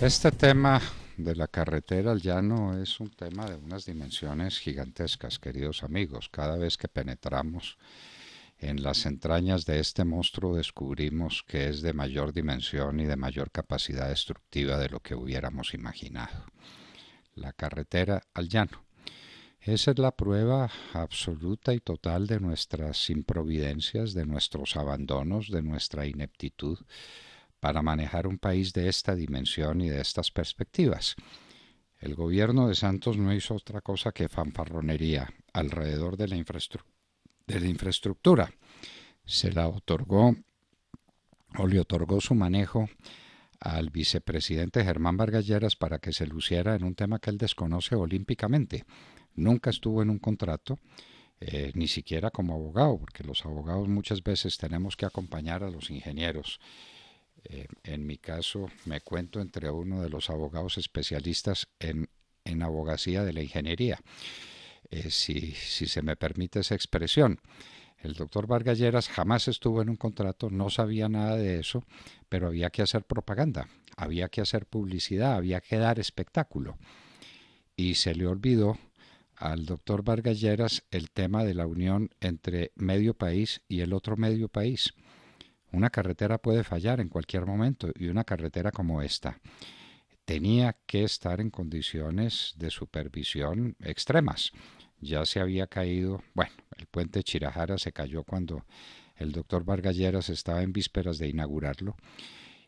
Este tema de la carretera al llano es un tema de unas dimensiones gigantescas, queridos amigos. Cada vez que penetramos en las entrañas de este monstruo descubrimos que es de mayor dimensión y de mayor capacidad destructiva de lo que hubiéramos imaginado. La carretera al llano. Esa es la prueba absoluta y total de nuestras improvidencias, de nuestros abandonos, de nuestra ineptitud para manejar un país de esta dimensión y de estas perspectivas. El gobierno de Santos no hizo otra cosa que fanfarronería alrededor de la, infraestructura. Se la otorgó o le otorgó su manejo al vicepresidente Germán Vargas Lleras para que se luciera en un tema que él desconoce olímpicamente. Nunca estuvo en un contrato, eh, ni siquiera como abogado, porque los abogados muchas veces tenemos que acompañar a los ingenieros eh, en mi caso, me cuento entre uno de los abogados especialistas en, abogacía de la ingeniería, eh, si, si se me permite esa expresión. El doctor Vargalleras jamás estuvo en un contrato, no sabía nada de eso, pero había que hacer propaganda, había que hacer publicidad, había que dar espectáculo. Y se le olvidó al doctor Vargalleras el tema de la unión entre medio país y el otro medio país. Una carretera puede fallar en cualquier momento y una carretera como esta tenía que estar en condiciones de supervisión extremas. Ya se había caído, bueno, el puente Chirajara se cayó cuando el doctor Vargalleras estaba en vísperas de inaugurarlo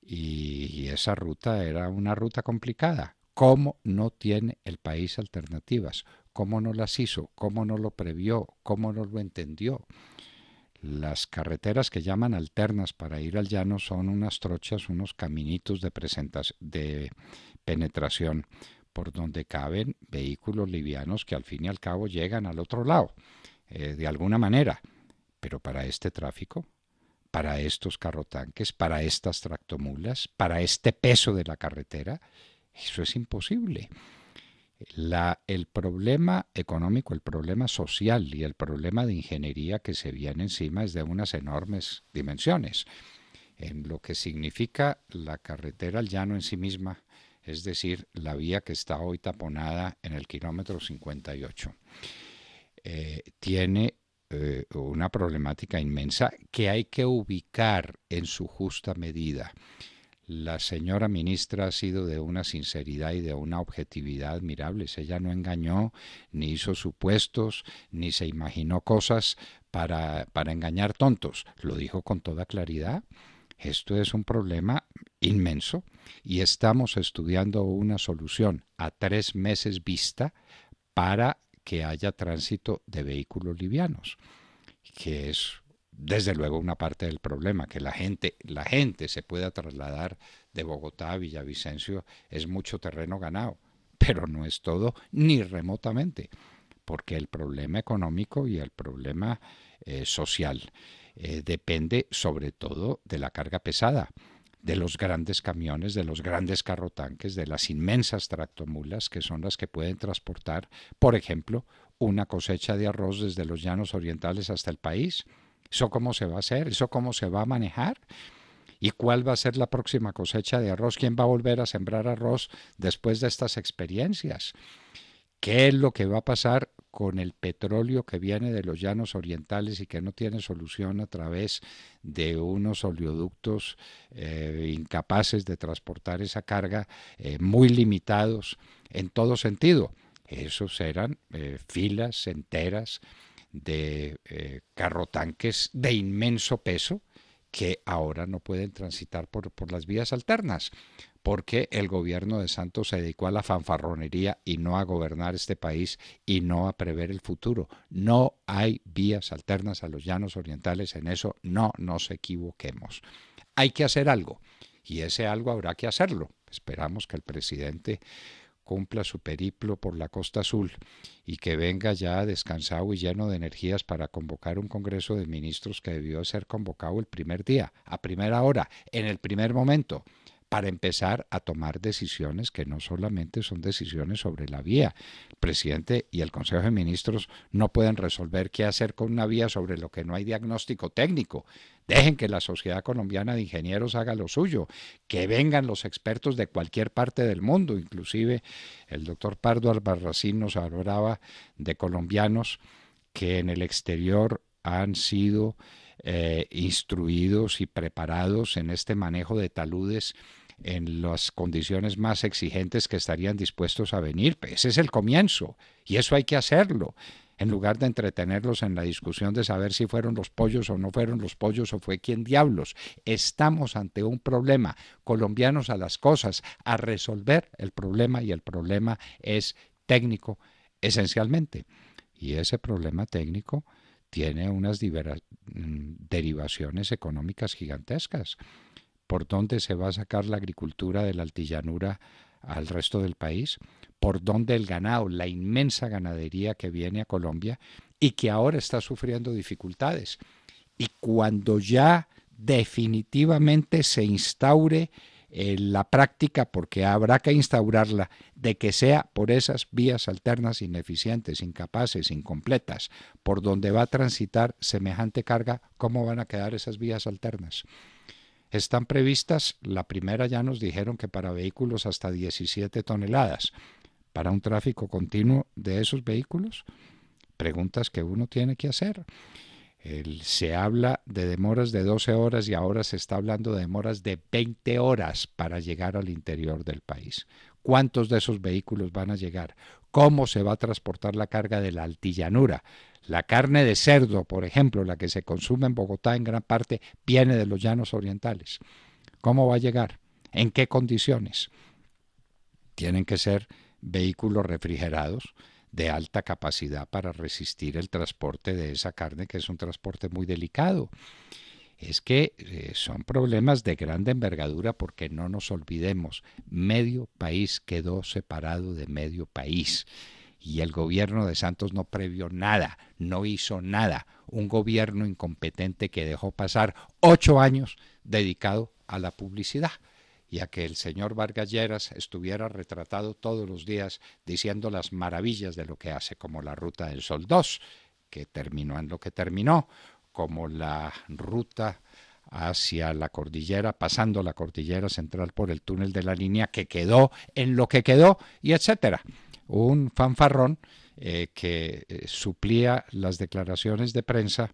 y esa ruta era una ruta complicada. ¿Cómo no tiene el país alternativas? ¿Cómo no las hizo? ¿Cómo no lo previó? ¿Cómo no lo entendió? Las carreteras que llaman alternas para ir al llano son unas trochas, unos caminitos de, de penetración por donde caben vehículos livianos que al fin y al cabo llegan al otro lado, eh, de alguna manera. Pero para este tráfico, para estos carrotanques, para estas tractomulas, para este peso de la carretera, eso es imposible el problema económico, el problema social y el problema de ingeniería que se viene encima es de unas enormes dimensiones. En lo que significa la carretera al llano en sí misma, es decir, la vía que está hoy taponada en el kilómetro 58, eh, tiene eh, una problemática inmensa que hay que ubicar en su justa medida. La señora ministra ha sido de una sinceridad y de una objetividad admirables. Ella no engañó, ni hizo supuestos, ni se imaginó cosas para, para engañar tontos. Lo dijo con toda claridad. Esto es un problema inmenso y estamos estudiando una solución a tres meses vista para que haya tránsito de vehículos livianos, que es desde luego una parte del problema, que la gente, la gente se pueda trasladar de Bogotá a Villavicencio es mucho terreno ganado, pero no es todo ni remotamente, porque el problema económico y el problema eh, social eh, depende sobre todo de la carga pesada de los grandes camiones, de los grandes carrotanques, de las inmensas tractomulas que son las que pueden transportar, por ejemplo, una cosecha de arroz desde los llanos orientales hasta el país, ¿Eso cómo se va a hacer? ¿Eso cómo se va a manejar? ¿Y cuál va a ser la próxima cosecha de arroz? ¿Quién va a volver a sembrar arroz después de estas experiencias? ¿Qué es lo que va a pasar con el petróleo que viene de los llanos orientales y que no tiene solución a través de unos oleoductos eh, incapaces de transportar esa carga, eh, muy limitados en todo sentido? Esos eran eh, filas enteras de eh, carrotanques de inmenso peso que ahora no pueden transitar por, por las vías alternas, porque el gobierno de Santos se dedicó a la fanfarronería y no a gobernar este país y no a prever el futuro. No hay vías alternas a los llanos orientales, en eso no nos equivoquemos. Hay que hacer algo y ese algo habrá que hacerlo. Esperamos que el presidente cumpla su periplo por la costa azul y que venga ya descansado y lleno de energías para convocar un Congreso de Ministros que debió ser convocado el primer día, a primera hora, en el primer momento, para empezar a tomar decisiones que no solamente son decisiones sobre la vía. El presidente y el Consejo de Ministros no pueden resolver qué hacer con una vía sobre lo que no hay diagnóstico técnico. Dejen que la Sociedad Colombiana de Ingenieros haga lo suyo, que vengan los expertos de cualquier parte del mundo. Inclusive el doctor Pardo Albarracín nos hablaba de colombianos que en el exterior han sido eh, instruidos y preparados en este manejo de taludes en las condiciones más exigentes que estarían dispuestos a venir. Ese es el comienzo y eso hay que hacerlo en lugar de entretenerlos en la discusión de saber si fueron los pollos o no fueron los pollos o fue quien diablos. Estamos ante un problema, colombianos a las cosas, a resolver el problema y el problema es técnico esencialmente. Y ese problema técnico tiene unas mm, derivaciones económicas gigantescas. ¿Por dónde se va a sacar la agricultura de la altillanura al resto del país? ¿Por dónde el ganado, la inmensa ganadería que viene a Colombia y que ahora está sufriendo dificultades? Y cuando ya definitivamente se instaure eh, la práctica, porque habrá que instaurarla, de que sea por esas vías alternas ineficientes, incapaces, incompletas, por donde va a transitar semejante carga, ¿cómo van a quedar esas vías alternas? Están previstas, la primera ya nos dijeron que para vehículos hasta 17 toneladas, para un tráfico continuo de esos vehículos, preguntas que uno tiene que hacer se habla de demoras de 12 horas y ahora se está hablando de demoras de 20 horas para llegar al interior del país. ¿Cuántos de esos vehículos van a llegar? ¿Cómo se va a transportar la carga de la altillanura? La carne de cerdo, por ejemplo, la que se consume en Bogotá en gran parte, viene de los llanos orientales. ¿Cómo va a llegar? ¿En qué condiciones? Tienen que ser vehículos refrigerados de alta capacidad para resistir el transporte de esa carne, que es un transporte muy delicado. Es que eh, son problemas de grande envergadura porque no nos olvidemos, medio país quedó separado de medio país y el gobierno de Santos no previó nada, no hizo nada. Un gobierno incompetente que dejó pasar ocho años dedicado a la publicidad y a que el señor Vargas estuviera retratado todos los días diciendo las maravillas de lo que hace, como la Ruta del Sol 2, que terminó en lo que terminó, como la ruta hacia la cordillera, pasando la cordillera central por el túnel de la línea que quedó en lo que quedó, y etcétera. Un fanfarrón eh, que eh, suplía las declaraciones de prensa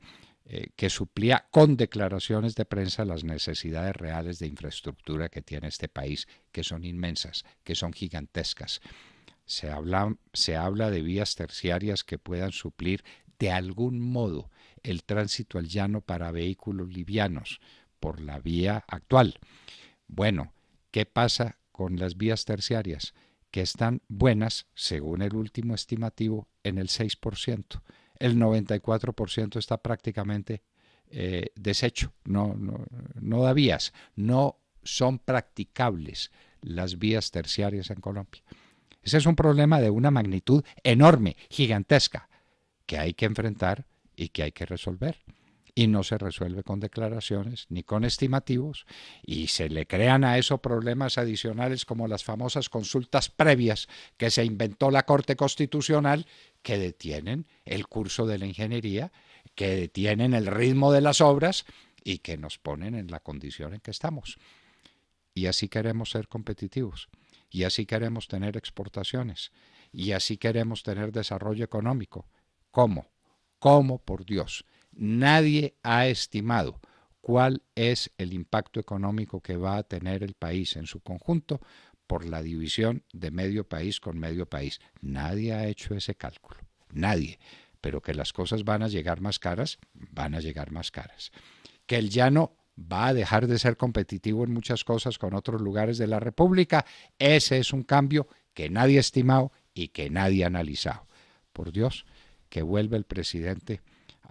eh, que suplía con declaraciones de prensa las necesidades reales de infraestructura que tiene este país, que son inmensas, que son gigantescas. se habla de vías terciarias que puedan suplir de algún modo el tránsito al llano para vehículos livianos por la vía actual. Bueno, ¿qué pasa con las vías terciarias? Que están buenas, según el último estimativo, en el 6% el 94% está prácticamente eh, deshecho, no, no, no da vías, no son practicables las vías terciarias en Colombia. Ese es un problema de una magnitud enorme, gigantesca, que hay que enfrentar y que hay que resolver. Y no se resuelve con declaraciones ni con estimativos, y se le crean a eso problemas adicionales como las famosas consultas previas que se inventó la Corte Constitucional que detienen el curso de la ingeniería, que detienen el ritmo de las obras y que nos ponen en la condición en que estamos. Y así queremos ser competitivos, y así queremos tener exportaciones, y así queremos tener desarrollo económico. ¿Cómo? ¿Cómo por Dios? Nadie ha estimado cuál es el impacto económico que va a tener el país en su conjunto por la división de medio país con medio país. Nadie ha hecho ese cálculo, nadie. Pero que las cosas van a llegar más caras, van a llegar más caras. Que el llano va a dejar de ser competitivo en muchas cosas con otros lugares de la República, ese es un cambio que nadie ha estimado y que nadie ha analizado. Por Dios, que vuelva el presidente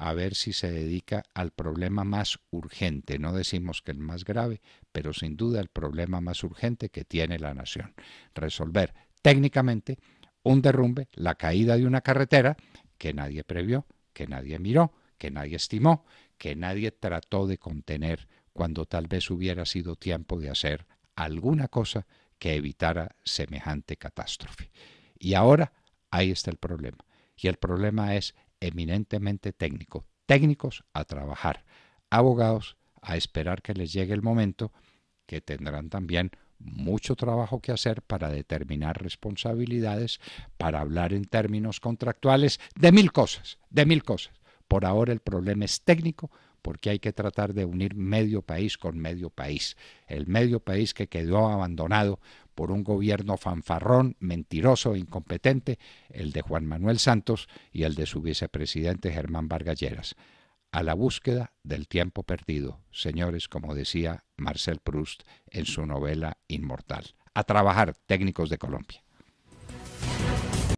a ver si se dedica al problema más urgente. No decimos que el más grave, pero sin duda el problema más urgente que tiene la nación. Resolver técnicamente un derrumbe, la caída de una carretera que nadie previó, que nadie miró, que nadie estimó, que nadie trató de contener cuando tal vez hubiera sido tiempo de hacer alguna cosa que evitara semejante catástrofe. Y ahora ahí está el problema. Y el problema es eminentemente técnico. Técnicos a trabajar, abogados a esperar que les llegue el momento, que tendrán también mucho trabajo que hacer para determinar responsabilidades, para hablar en términos contractuales, de mil cosas, de mil cosas. Por ahora el problema es técnico, porque hay que tratar de unir medio país con medio país. El medio país que quedó abandonado por un gobierno fanfarrón, mentiroso e incompetente, el de Juan Manuel Santos y el de su vicepresidente Germán Vargas Lleras. A la búsqueda del tiempo perdido, señores, como decía Marcel Proust en su novela Inmortal. A trabajar, técnicos de Colombia.